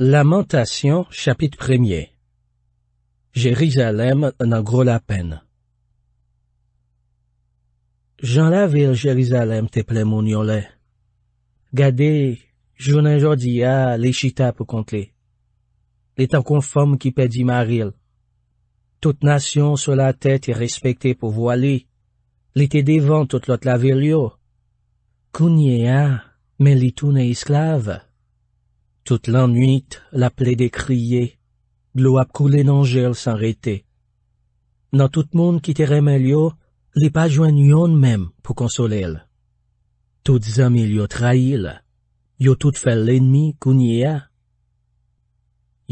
Lamentation, chapitre premier Jérusalem n'a gros la peine. Jean la Jérusalem te plein mon yonle. Gade, je n'ai dis le chita pour compter. l'état conforme qui qui nation sur la tête est respectée pour voiler. L'été devant toute l'autre la ville yo. Hein, esclave. Tout l'anuit, la ple de kriye, glou ap koule nan jel san rete. Nan tout moun ki teremen yo, li pa jwen yon men pou konsolel. Tout zan mi yo trail, yo tout fel lenmi kounye a.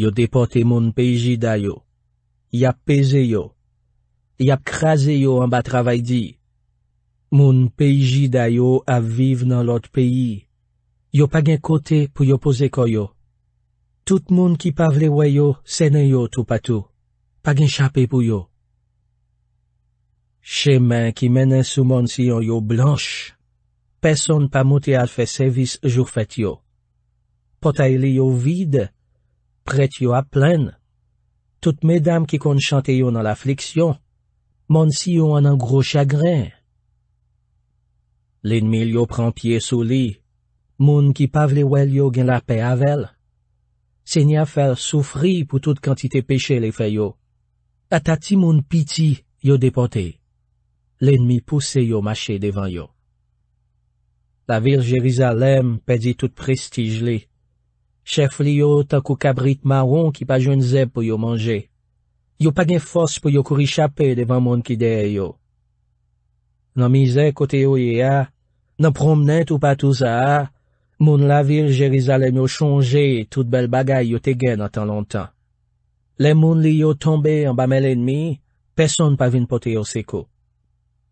Yo depote moun peji dayo, yap peze yo, yap kreze yo an ba travay di. Moun peji dayo ap vive nan lot peyi. Yo pag en kote pou yo pose koyo. Tout moun ki pavle wayo, senen yo tou patou. Pag en chapé pou yo. Chemen ki menen sou moun siyon yo blanche. Peson pa mouti alfe sevis jou fetyo. Potay li yo vide. Pret yo ap plen. Tout medam ki kon chante yo nan la fliksyon. Moun siyon an an gro chagren. Lin mil yo pran pie sou li. moun ki pavle wel yo gen la pe avel, se nye afer soufri pou tout kantite peche le fe yo, ata ti moun piti yo depote, l'enmi pousse yo mache devan yo. La virjiriza lem pedi tout prestij li, chef li yo takou kabrit maron ki pa joun zeb pou yo manje, yo pa gen fos pou yo kourishapè devan moun ki deye yo. Nan mize kote yo ye a, nan promnen tou patou sa a, Moun la vil Jerizalem yo chonje, tout bel bagay yo te gen an tan lontan. Le moun li yo tombe an bamel enmi, peson pa vin pote yo seko.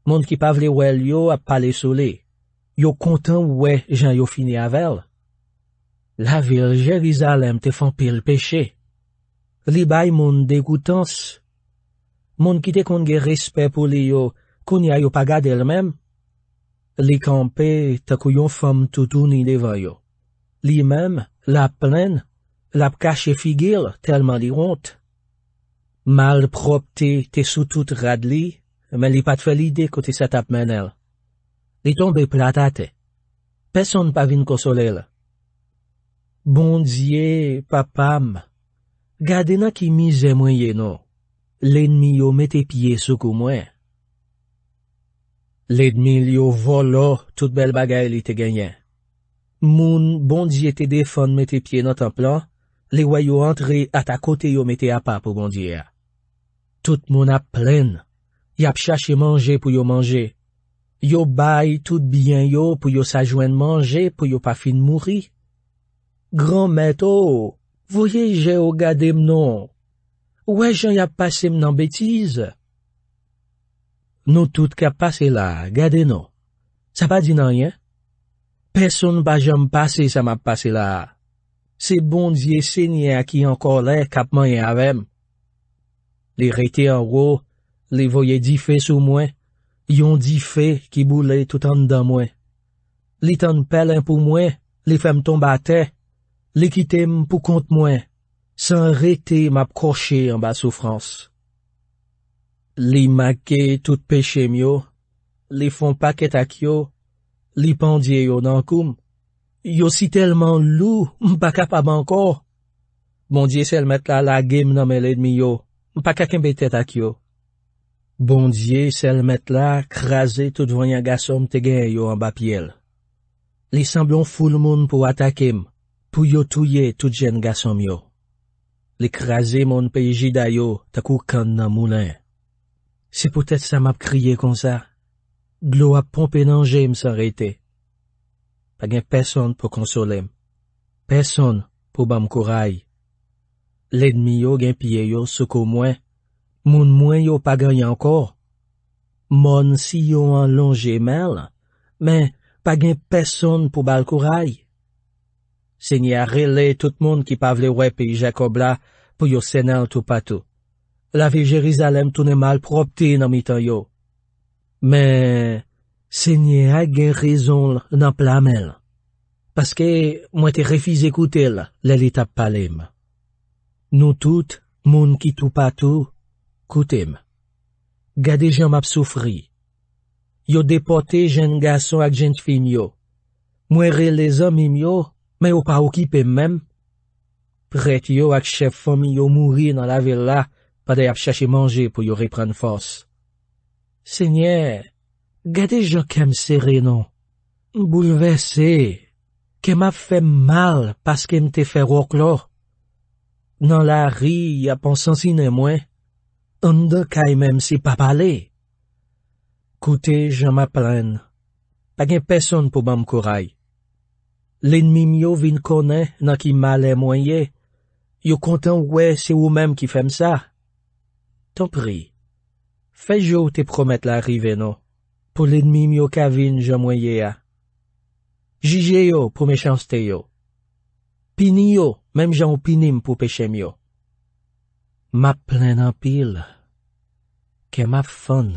Moun ki pavle wèl yo ap pale sole, yo kontan wè jan yo fini avèl. La vil Jerizalem te fan pil peche. Li bay moun degoutans. Moun ki te konge respè pou li yo, konya yo pa gade el mèm. Li kampe, takou yon fom toutouni ne vanyo. Li mem, lap plen, lap kache figil, telman li ront. Mal prop te, te sotout rad li, men li pat felide kote se tap men el. Li tombe platate. Peson pa vin kosolel. Bondzie, papam. Gade na ki mize mwenye nou. Lenmi yo mete pye soukou mwenye. Ledmil yo volo tout bel bagay li te genyen. Moun bondye te defon mette pie notan plan, leway yo antre atakote yo mette apa pou bondye a. Tout moun ap plen, yap chache manje pou yo manje. Yo bay tout bien yo pou yo sajwen manje pou yo pa fin mouri. Gran metto, oh, voyeje yo gade mnon. Ouè jen yap pase mnon betize? Nou tout kap pase la, gade nou. Sa pa di nanyen. Person pa jom pase sa map pase la. Se bon diye senye a ki an kolè kap manye avèm. Li rete an rou, li voye di fe sou mwen, yon di fe ki boule toutan dan mwen. Li tan pelen pou mwen, li fem ton batè, li kite m pou kont mwen, san rete map kroche an ba soufrans. Li make tout peche myo, li fon pake takyo, li pandye yo nankoum, yo si telman lou, mpaka pa banko. Bondye selmet la lagem nanme ledmi yo, mpaka kembe tetakyo. Bondye selmet la kraze tout vanyan gasom te gen yo an bapiel. Li sambyon ful moun pou atakem, pou yo tuye tout jen gasom yo. Li kraze moun peji dayo, takou kanna moulen. Si pou tèt sa map kriye kon sa, glou ap pompe nan jem sa reyte. Pa gen peson pou konsolem. Peson pou bam kouray. Ledmi yo gen piye yo soukou mwen. Moun mwen yo pa ganyan kor. Mon si yo an lon jemel, men pa gen peson pou bal kouray. Se ni a rele tout moun ki pavle wè pi Jacob la pou yo senal tou patou. lave Jerizalem tounen mal propte nan mitan yo. Me, se nye a gen rezon nan plamel, paske mwen te refize koutel lelita palem. Nou tout, moun ki tou patou, koutem. Gade jen map soufri. Yo depote jen gason ak jen fin yo. Mwen re le zon mim yo, me yo pa wakipem mem. Pret yo ak chef fomi yo mouri nan lave la, pa de ap chache manje pou yo repren fos. Senye, gade jo kem se re non? Boul ve se, kem ap fe mal paskem te fe wak lo? Nan la ri ap ansansi ne mwen, an de kaye mem se pa pale? Koute, jan ma plen. Pakem peson pou mam koray. Len mi myo vin kone nan ki male mwen ye, yo kontan we se ou mem ki fem sa. Ton pri, fèj yo te promet la rive nou, pou l'edmim yo kavin jomwen ye a. Jije yo pou me chanste yo. Pini yo, mem jan ou pinim pou peche myo. Ma plen anpil, ke ma fon.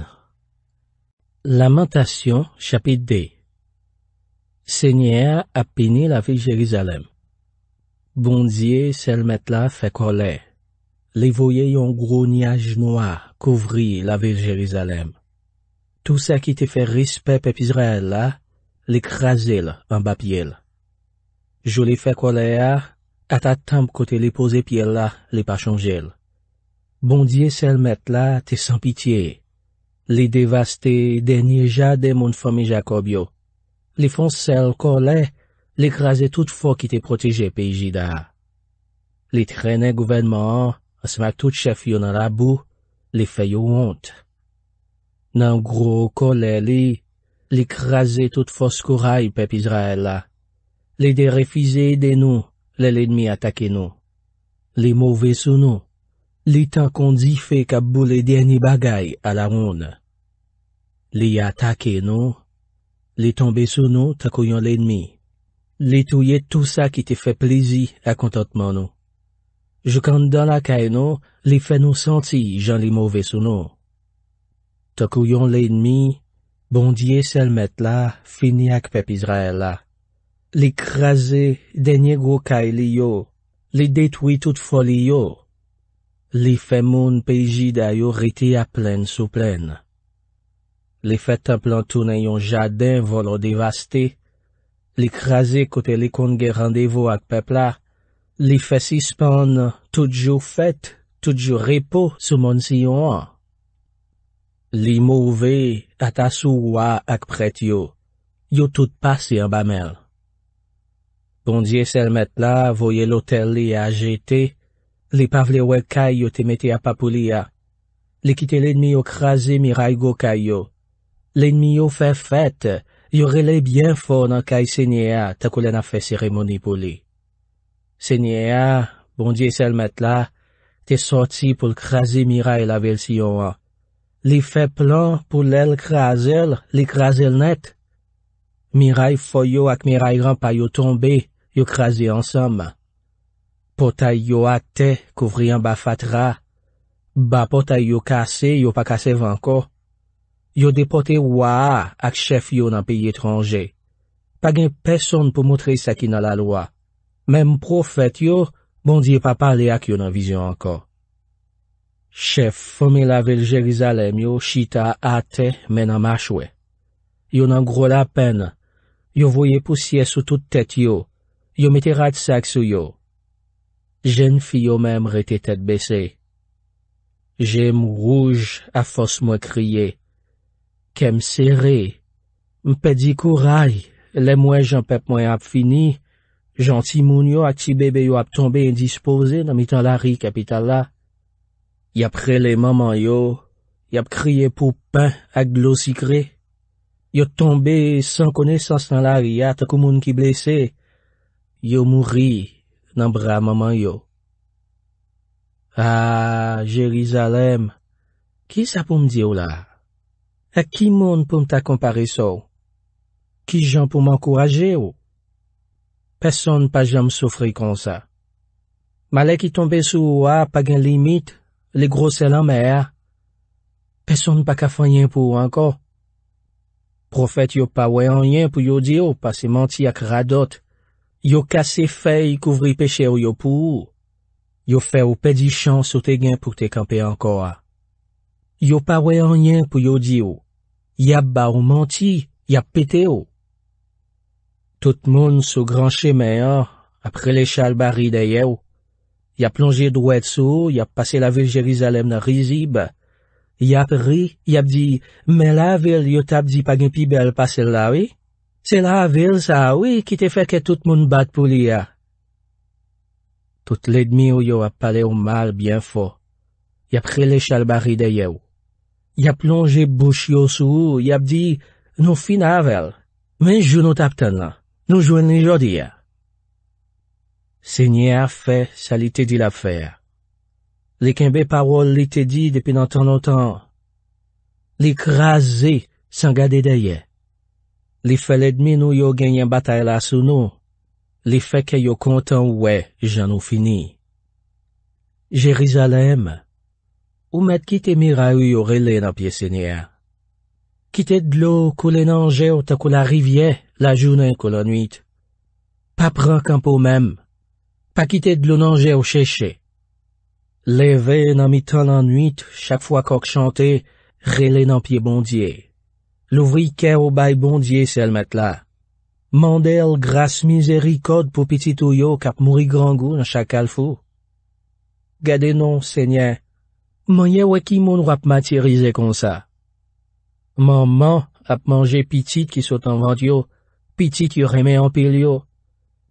Lamentasyon, chapit de. Senyer apini la vi Jerizalem. Bondye selmet la fe kolè. Li voye yon gro niyaj noa kouvri la vel Jerizalem. Tou sa ki te fe rispe pe pizre el la, li kreze el van ba pie el. Jou li fe kole a, a ta tempe kote li pose pie el la, li pa chanje el. Bondye sel met la, te san pitiye. Li devaste denye jade moun fome Jakob yo. Li fon sel kole, li kreze tout fo ki te proteje pe ijida. Li trene gouvenman an, Asmak tout chèf yo nan rabou, li fè yo honte. Nan gro okole li, li krasè tout fòs kouray pep Izrael la. Li de refize yede nou, li l'enmi atake nou. Li mouve sou nou, li tan kondi fè kabou li djeni bagay ala honte. Li atake nou, li tombe sou nou tan kouyon l'enmi. Li touye tout sa ki te fè plezi akontantman nou. Jouk an dan lakay nou, li fè nou santi jan li mouve sou nou. Tokou yon le inmi, bondye selmet la, non? bon fini ak pep Izrael la. Li kreze, denye gwo kay li yo, li detwi tout foli yo. Li fè moun peji dayo riti a plen sou plen. Li fè tap lan tou nan yon jaden volo devaste, li kreze kote li konge randevo ak pepla, Li fèsi span, tout jou fèt, tout jou repò sou moun si yon an. Li mouvè, ata sou wà ak prèt yo. Yo tout pasi an bamel. Bondye selmet la, voye loter li a jetè. Li pavle wè kaj yo te metè apapou li a. Li kite lenmi yo krasè mi ray go kaj yo. Lenmi yo fè fèt, yo rele bien fò nan kaj sènyè a takou lè na fè seremoni pou li. Se nye a, ah, bon diye sel met la, te soti pou l krasi Miray la vel si yo a. Li fe plan pou l el krasel, li krasel net. Miray fo yo ak Mirayran pa yo tombe, yo krasi ansam. Potay yo a te, kouvri an ba fatra. Ba potay yo kase, yo pa kase vanko. Yo depote waa ak chef yo nan piye tronje. Pa gen peson pou moutre se ki nan la loa. Mem profet yo, mondye pa pale ak yo nan vizyon ankon. Chef fome lavel jelizalem yo, chita ate mena mashwe. Yo nan gro la pen, yo voye pousye sou tout tete yo, yo mete rad sak sou yo. Jen fi yo mem rete tete bese. Jem ruj a fos mwen kriye, kem sere, mpe di kouray, le mwen jan pep mwen ap fini. Janti moun yo ak ti bebe yo ap tombe indispoze nan mi tan la ri kapital la. Yap prele maman yo, yap kriye pou pen ak glosikre. Yo tombe san konesans nan la ri ya takou moun ki blese. Yo mouri nan bra maman yo. A, Jerizalem, ki sa pou m diyo la? A ki moun pou m ta kompare sou? Ki jan pou m ankoraje yo? Peson pa jam soufri kon sa. Malè ki tombe sou a, pa gen limit, le grosè lan mè a. Peson pa kafan yen pou anko. Profet yo pa wey an yen pou yo di yo, pa se manti ak radot. Yo kase fey kouvri peche ou yo pou ou. Yo fe ou pedi chan sou te gen pou te kampe anko a. Yo pa wey an yen pou yo di yo. Ya ba ou manti, ya pete ou. Tout moun sou gran cheme a, apre le chal bari deye ou. Ya plonje dwe sou, ya pase la vil Jerizalem na rizib. Ya apri, ya apdi, men la vil yo tabdi pagin pi bel pase la vi. Se la vil sa, wikite feke tout moun bat pou li a. Tout le dmi ou yo ap pale ou mal bien fo. Ya apri le chal bari deye ou. Ya plonje bouch yo sou, ya apdi, nou fina a vel. Men jounou tabten la. Nou jwen li jodi ya. Senye a fe sa li te di la fe. Li kenbe parol li te di depi nan ton non ton. Li krasi san gade deye. Li fe le dmin ou yo genyen batay la sou nou. Li fe ke yo kontan ou we jan ou fini. Jerizalem, ou met ki te miray ou yo rele nan piye senye a. Ki te dlo kou le nanje ou ta kou la rivye. La jounen kou la nwit. Pa pran kampou mem. Pa kite dlou nanje non ou chè chè. Leve nan mi tan lan nwit, chak fwa kok chante, rele nan pie bondye. Louvri ken ou bay bondye sel met la. Mandel grase mizeri kod pou pitit ou yo kap mouri gran gou nan chakal fou. Gade non, se nyen, mwenye wè ki moun wap matirize kon sa. Man man ap manje pitit ki sotan vant yo Pitit yo reme anpil yo.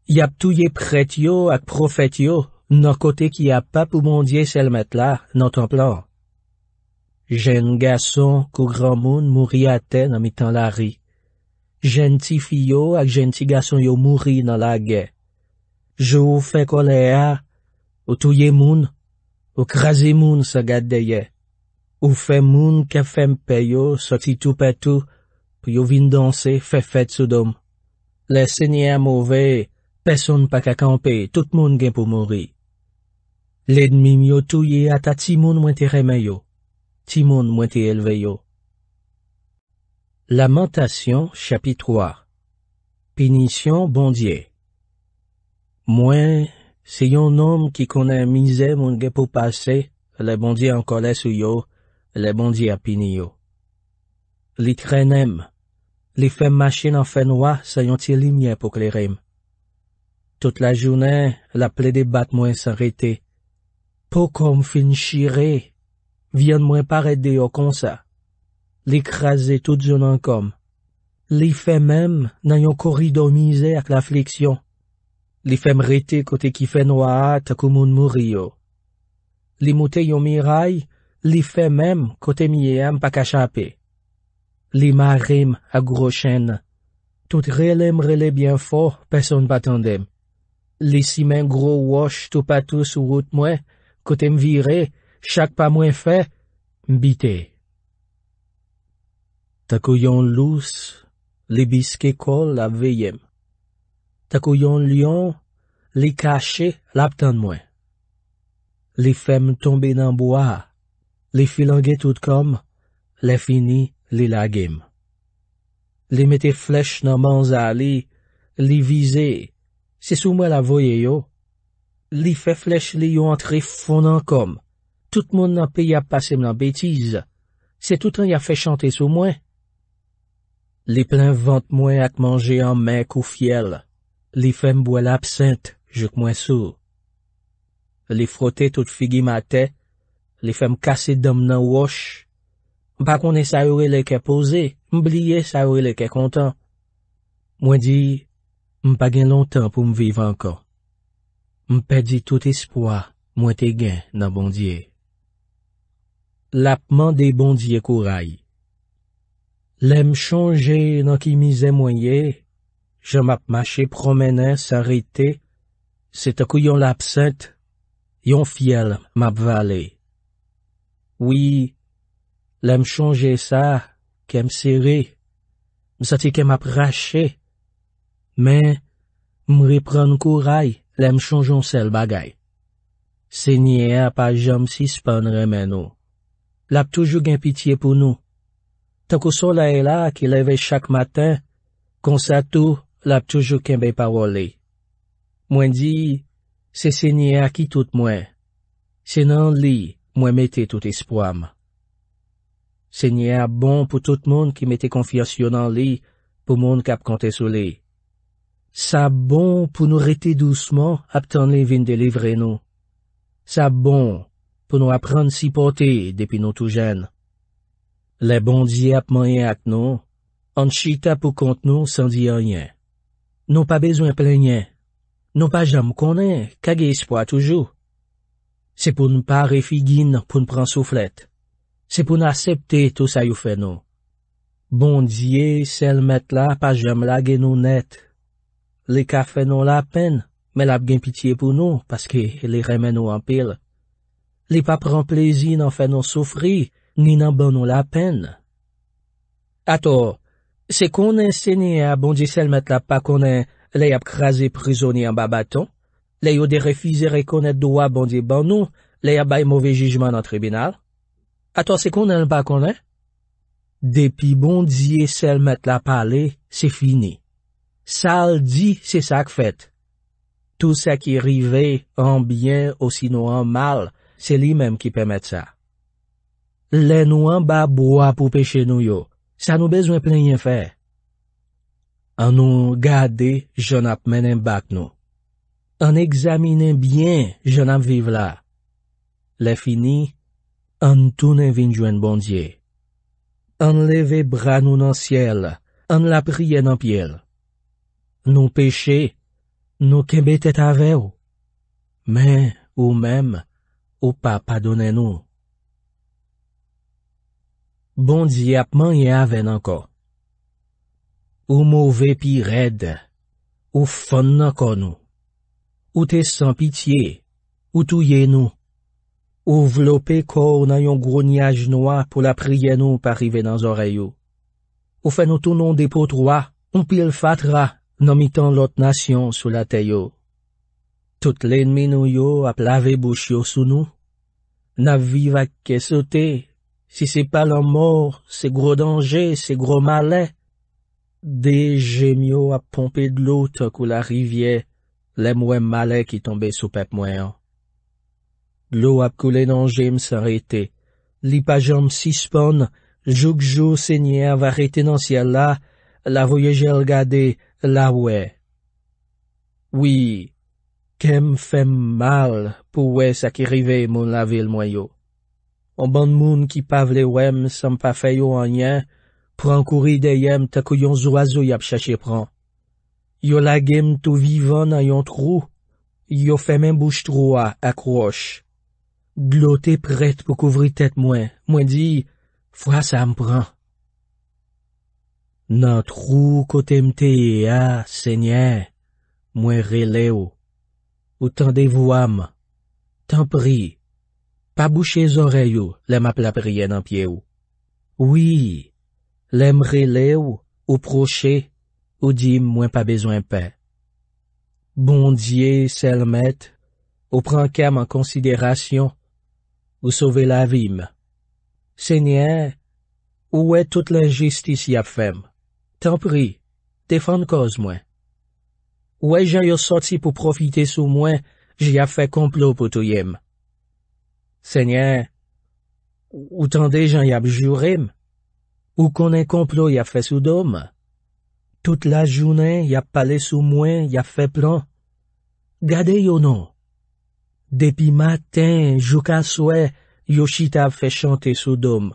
Yap touye pret yo ak profet yo nan kote ki yap pa pou mondye selmet la nan templan. Jen gason kou gran moun mouri ate nan mitan lari. Jen ti fiyo ak jen ti gason yo mouri nan lage. Je ou fe kole a, ou touye moun, ou krasi moun sa gadeye. Ou fe moun ke fe mpe yo soti tou patou pou yo vin danse fe fet sou dom. Le sènyè mouvè, pèson pa kakampè, tout moun gen pou mouri. Le dmim yo touye ata ti moun mwen te remè yo, ti moun mwen te elve yo. Lamentasyon, chapitroa Pinisyon bondye Mwen, se yon nom ki konen mizè moun gen pou pase, le bondye an koles ou yo, le bondye apini yo. Litrenèm Li fèm machè nan fè noua, sa yon ti li miè pou klerèm. Tout la jounè, la ple de bat mwen san rete. Po kom fin chire, vyen mwen pare de yo konsa. Li krasè tout zounan kom. Li fèm mèm nan yon koridon mizè ak la fliksyon. Li fèm rete kote ki fè noua, takou moun mouri yo. Li moutè yon miray, li fèm mèm kote miye yon pakachanpe. Li ma rim a gro chen. Tout relem relem bien fo, person pa tendem. Li si men gro wosh, tou pa tous wout mwen, kote m vire, chak pa mwen fe, m bite. Takoyon lous, li biske kol la veyem. Takoyon lion, li kache, lap tend mwen. Li fem tombe nan boa, li filange tout kom, le fini, li lagim. Li mette flech nan manza li, li vize, se sou mwen la voye yo. Li fe flech li yo antre fonan kom, tout moun nan pe ya pase mnen betize, se tout an ya fe chante sou mwen. Li plen vante mwen atmanje an men kou fiel, li fem bwe la psint, jok mwen sou. Li frote tout figi mate, li fem kase dom nan wosh, Mpa konen sa ouwe leke pose, mbliye sa ouwe leke kontan. Mwen di, mpa gen lontan pou mwiv anka. Mpe di tout espwa, mwen te gen nan bondye. Lapman de bondye kouray. Lem chonje nan ki mize mwenye, jom ap mache promene sarete, seta kou yon lapset, yon fiel map vale. Oui. Lèm chonje sa, kem siri. M sati kem ap rache. Men, m ripran kou ray, lèm chonjon sel bagay. Se nye a pa jom sispan remen nou. L ap toujou gen pitiye pou nou. Takou solay la ki leve chak maten, konsa tou, l ap toujou ken be parole. Mwen di, se se nye a ki tout mwen. Senan li, mwen mette tout espwam. Se nye ap bon pou tout moun ki mette konfiyasyon nan li pou moun kap kante sou li. Sa bon pou nou rete douseman ap tan li vin delivre nou. Sa bon pou nou ap rande si pote depi nou tou jen. Le bon di ap manye ak nou, an chita pou kante nou san di a nyen. Nou pa bezwen plen nyen. Nou pa jam konen, kage espwa toujou. Se pou nou pare fi gine pou nou pran souflete. se pou na septe tou sa yo fè nou. Bondye selmet la pa jem la gen nou net. Le ka fè nou la pen, men la gen pitiye pou nou, paske le remè nou anpil. Le pa pran plezi nan fè nou soufri, ni nan ban nou la pen. Ato, se konen senye a bondye selmet la pa konen le yap krasi prizoni an babaton, le yo de refize rekonen doua bondye ban nou, le yap bay mouve jijman nan tribunal, Ato se konen pa konen? Depi bon diye sel met la pale, se fini. Sal di, se sak fet. Tou se ki rive, an bien, o sino an mal, se li menm ki pe met sa. Le nou an ba boa pou peche nou yo. Sa nou bezwen plen yon fe. An nou gade, joun ap menen bak nou. An examinen bien, joun ap vive la. Le fini, An toune vinjwen bondye. An leve brano nan siel, an lapriye nan piel. Nou peche, nou kebetet arew. Men ou men, ou pa padone nou. Bondye apman ye aven anko. Ou mou vepi red, ou fon nan konou. Ou te san pitiye, ou touye nou. Ou vlo pe ko ou nan yon gro niyaj noua pou la priye nou pa rive nan zore yo. Ou fe nou tonon depo troa, ou pil fatra, nan mitan lot nasyon sou la te yo. Tout lenminou yo ap lave bouch yo sou nou. Na viv ak kesote, si se palan mor, se gro danje, se gro male. De jem yo ap pompe de lout kou la rivye, le mwen male ki tombe sou pep mwen yo. Lou ap koule nan jem san rete. Li pajanm sispan, jok jo se nye avarete nan siel la, bon la voyeje al gade, la we. Oui, kem fem mal pou we sakirive moun la vil mwayo. An ban moun ki pavle wem san pa feyo an yen, prankouri deyem takou yon zoazou yap chache pran. Yo lagem tou vivan ayon trou, yo femen bouj troa akroch. Glote prete pou kouvri tet mwen, mwen di, fwa sa mpran. Nan trou kote mte e a, se nye, mwen rele ou. Ou tande voam, tanpri, pa bouchè zoreyo, lem ap la prien anpye ou. Ou i, lem rele ou, ou proche, ou di mwen pa bezwen pe. Bondye selmet, ou pranke m an konsiderasyon. Vous sauver la vime. Seigneur, où est toute l'injustice y a fait? T'en prie, défends cause moi. Où est j'ai sorti pour profiter sous moi, J'ai a fait complot pour tout yem. Seigneur, où tant des gens y a juré, ou qu'on un complot y a fait sous d'homme. Toute la journée y a parlé sous moi, y a fait plan. Gardez yo non. Depi maten, jou ka souè, yo chita fè chante sou dom.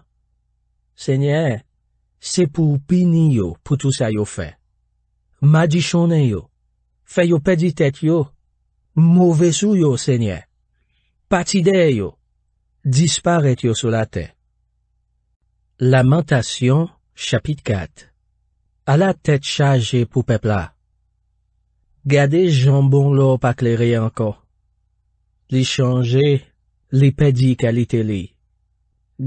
Senye, se pou pini yo pou tout sa yo fè. Ma di chone yo, fè yo pedi tèt yo, mouve sou yo, senye. Patide yo, disparetyo sou la tèt. Lamentasyon, chapit kat. Ala tèt chaje pou pepla. Gade jambon lo pa kleri ankon. Li chanje, li pedi kalite li.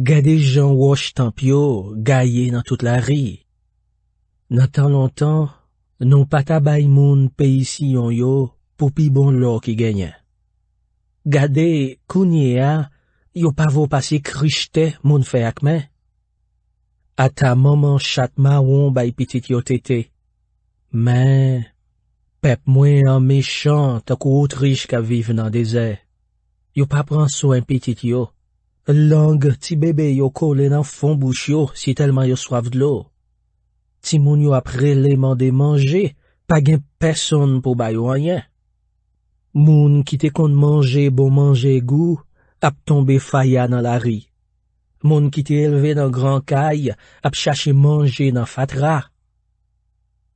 Gade jan woshtan pyo, gaye nan tout la ri. Nan tan lontan, nou pata bay moun pe isi yon yo, pou pi bon lor ki genye. Gade, kounye ya, yo pavo pase krishte moun fe akmen. Ata maman chatman won bay pitit yo tete. Men, pep mwen an mechante ak ou otris ka vive nan dese. Yo pa pran so impetit yo. Lang ti bebe yo kole nan fon bouch yo si telman yo swaf glou. Ti moun yo ap releman de manje, pa gen peson pou bay wanyen. Moun ki te kon manje bon manje gou, ap tombe faya nan la ri. Moun ki te elve nan gran kay, ap chache manje nan fatra.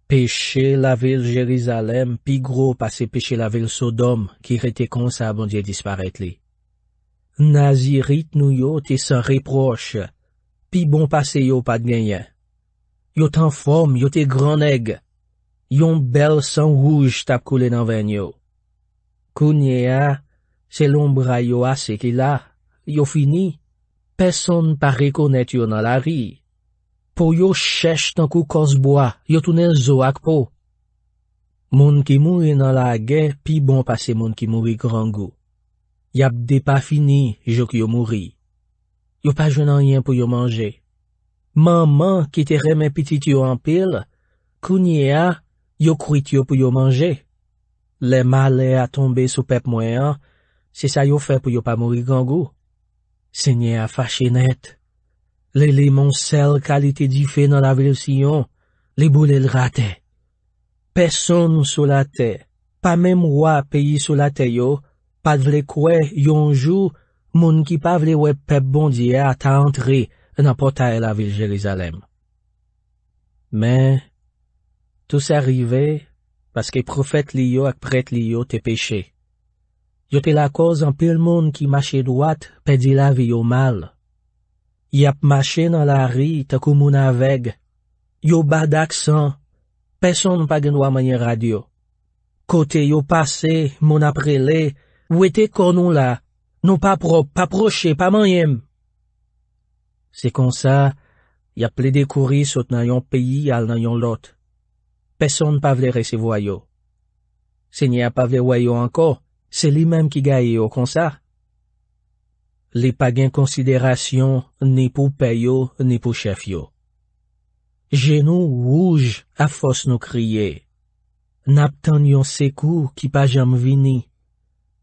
Peche la vil Jerizalem pi gro pase peche la vil Sodom ki rete konsa abondye disparet li. Nazirit nou yo te san reproche, pi bon pase yo pad genyen. Yo tan fom yo te gran eg. Yon bel san wouj tap koule nan ven yo. Kounye a, se lombra yo ase ki la, yo fini, peson pa rekonet yo nan la ri. Po yo chèche tankou kosboa, yo tounen zo akpo. Moun ki mou yon nan la ge, pi bon pase moun ki mou yon grangou. Yap de pa fini, jo ki yo mouri. Yo pa jwen an yon pou yo manje. Maman ki te reme pitit yo an pil, kounye a, yo kruit yo pou yo manje. Le male a tombe sou pep mwen an, se sa yo fe pou yo pa mou yon grangou. Se nye a fache nete. Lè lè monsèl kalite di fè nan la vil siyon, lè bou lè l'rate. Pèson sou la te, pa mèm wè pe yi sou la te yo, pa vle kwe yon jou moun ki pa vle wè pe bondye ata antre nan pota e la vil Jelizalem. Mè, tout s'arive, paske profet li yo ak pret li yo te peche. Yo te la koz an pèl moun ki mache dwat pe di la vi yo mal. Yap mache nan la ri takou moun aveg, yo ba dak san, peson nan pa genwa manye radyo. Kote yo pase, moun aprele, wete konon la, nou pa pro, pa proche, pa manyem. Se konsa, yap le dekori sot nan yon peyi al nan yon lot. Peson nan pa vle rese voyo. Se nye ap pa vle voyo anko, se li menm ki gaye yo konsa. Li pa gen konsiderasyon ni pou peyo ni pou chefyo. Genou wouj a fos nou kriye. Nap tan yon sekou ki pa jam vini.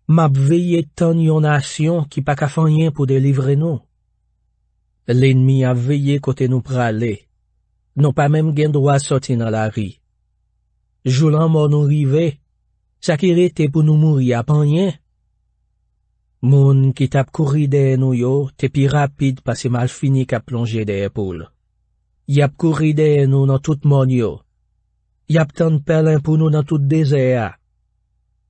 Map veye tan yon asyon ki pa kafanyen pou delivre nou. Lenmi ap veye kote nou prale. Non pa menm gen dwa soti nan la ri. Joulan moun nou rive. Sakire te pou nou mouri apanyen. Moun ki tap kouri dey nou yo, te pi rapid pa se mal fini ka plonje dey epoul. Yap kouri dey nou nan tout mon yo. Yap tan pelen pou nou nan tout deseya.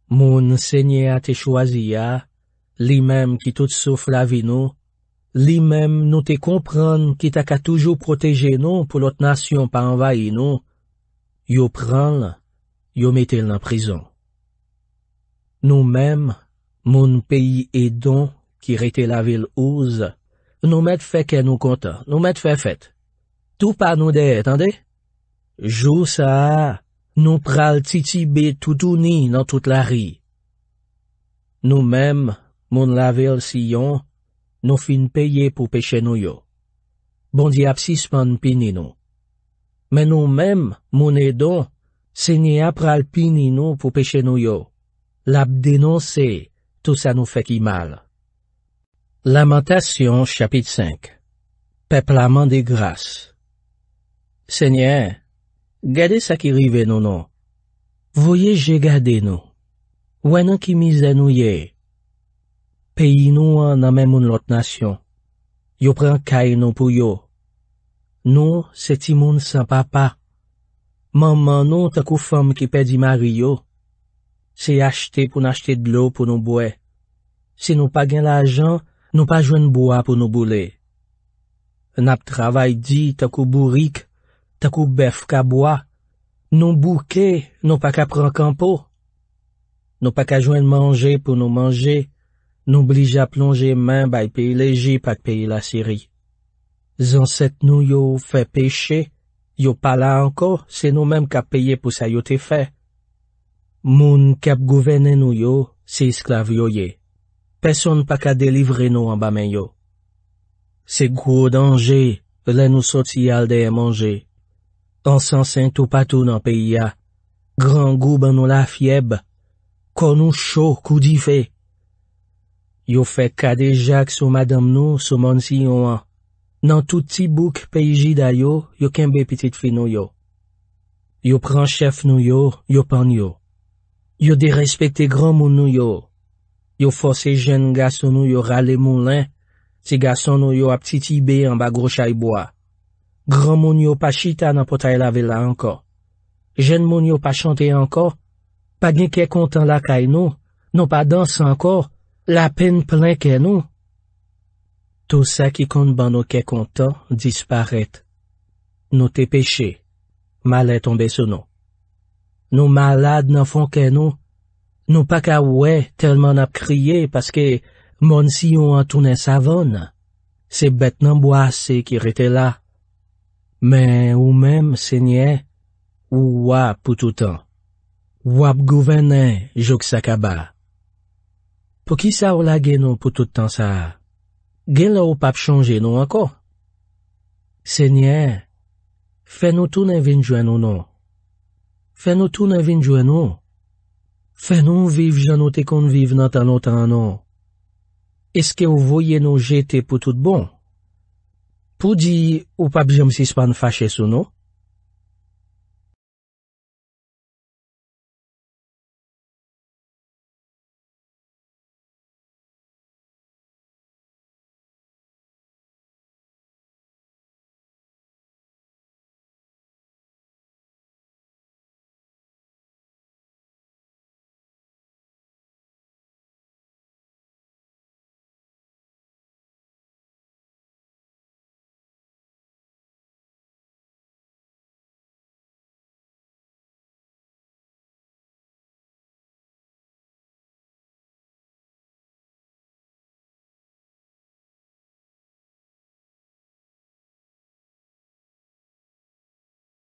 Moun se nye a te chwazi ya, li mem ki tout souf la vi nou, li mem nou te kompran ki tak a toujou proteje nou pou lot nasyon pa envayi nou, yo pran, yo metel nan prizon. Nou mem... Moun peyi edon ki rete la vil ouz, nou met feke nou konta, nou met fe fet. Tou pa nou de, etande? Jou sa, nou pral titi be toutouni nan tout la ri. Nou mem, moun la vil siyon, nou fin peye pou peche nou yo. Bondi ap sispan pi ni nou. Men nou mem, moun edon, se ni ap pral pi ni nou pou peche nou yo. Lap denonsei. Tout sa nou fè ki mal. Lamentasyon chapit 5 Peplaman de Gras Senyen, gade sa ki rive nou nou. Non. Voye jè gade nou. Wè nan ki mizè nou ye. Peyi nou an nan men moun lot nasyon. Yo pran kay nou pou yo. Nou se ti moun san papa. Man man nou takou fam ki pe di mari yo. Se y achte pou n'achte d'lo pou nou bwe. Se nou pa gen la jan, nou pa jwen bwa pou nou boule. Nap travay di, takou bourik, takou bef ka bwa. Nou bouke, nou pa ka pran kampo. Nou pa ka jwen manje pou nou manje. Nou blije a plonje men bay peye leji pat peye la seri. Zan set nou yo fe peche, yo pala anko, se nou menm ka peye pou sa yo te fey. Moun ke ap gouvene nou yo, se esklav yo ye. Peson pa ka delivre nou an ba men yo. Se gwo danje, le nou sot si al deye manje. An san sen tou patou nan peyi ya. Gran gou ban nou la fyeb. Kon nou chou kou di fe. Yo fe kade jak sou madame nou sou man si yo an. Nan tout ti bouk peyi ji da yo, yo kenbe pitit fi nou yo. Yo pran chef nou yo, yo pan yo. Yo de respekte gran moun nou yo. Yo fose jen gason nou yo rale moun len, se gason nou yo ap titi be an bagro chayboa. Gran moun yo pa chita nan potay lave la anko. Jen moun yo pa chante anko, pa gen kekontan la kay nou, nou pa dans anko, la pen plen kay nou. To sa ki kon ban nou kekontan, disparet. Nou te peche. Malè tombe se nou. Nou malade nan fonke nou, nou pa ka wè telman ap kriye paske moun si yon an toune savon, se bet nan boase ki rete la. Men ou menm, senye, ou wap pou toutan. Wap gouvene, jok sakaba. Po ki sa ou la gen nou pou toutan sa? Gen la ou pap chanje nou anko? Senye, fe nou toune vinjwen nou nou. Fè nou tou nan vinjou non? en nou? Fè nou viv jan nou te kon viv nan tan nou tan nou? Eske ou voyen nou jete pou tout bon? Pou di ou pap jam sispan fache sou nou?